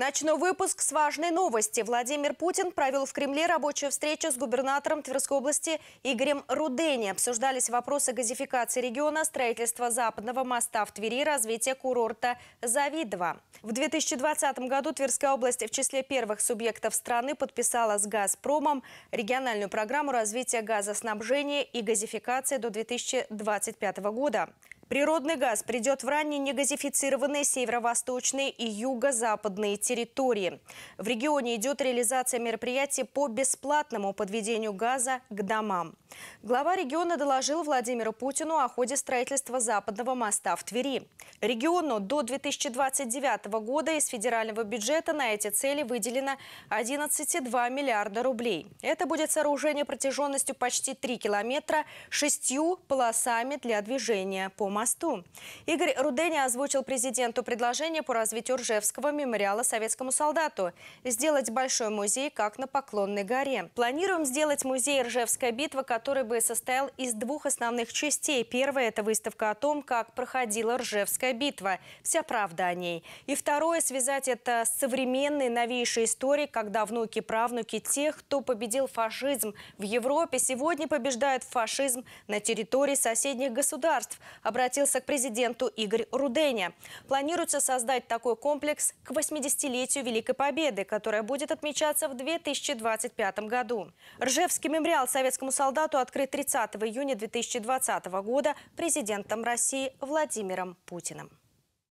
Начну выпуск с важной новости. Владимир Путин провел в Кремле рабочую встречу с губернатором Тверской области Игорем Рудени. Обсуждались вопросы газификации региона, строительства западного моста в Твери, развития курорта Завидово. В 2020 году Тверская область в числе первых субъектов страны подписала с «Газпромом» региональную программу развития газоснабжения и газификации до 2025 года. Природный газ придет в ранее негазифицированные северо-восточные и юго-западные территории. В регионе идет реализация мероприятий по бесплатному подведению газа к домам. Глава региона доложил Владимиру Путину о ходе строительства западного моста в Твери. Региону до 2029 года из федерального бюджета на эти цели выделено 11,2 миллиарда рублей. Это будет сооружение протяженностью почти 3 километра шестью полосами для движения по мосту мосту. Игорь Руденя озвучил президенту предложение по развитию Ржевского мемориала советскому солдату. Сделать большой музей, как на Поклонной горе. Планируем сделать музей «Ржевская битва», который бы состоял из двух основных частей. Первая – это выставка о том, как проходила Ржевская битва. Вся правда о ней. И второе – связать это с современной, новейшей историей, когда внуки, правнуки тех, кто победил фашизм в Европе, сегодня побеждают фашизм на территории соседних государств. Обратите обратился к президенту Игорь Руденя. Планируется создать такой комплекс к 80-летию Великой Победы, которая будет отмечаться в 2025 году. Ржевский мемориал советскому солдату открыт 30 июня 2020 года президентом России Владимиром Путиным.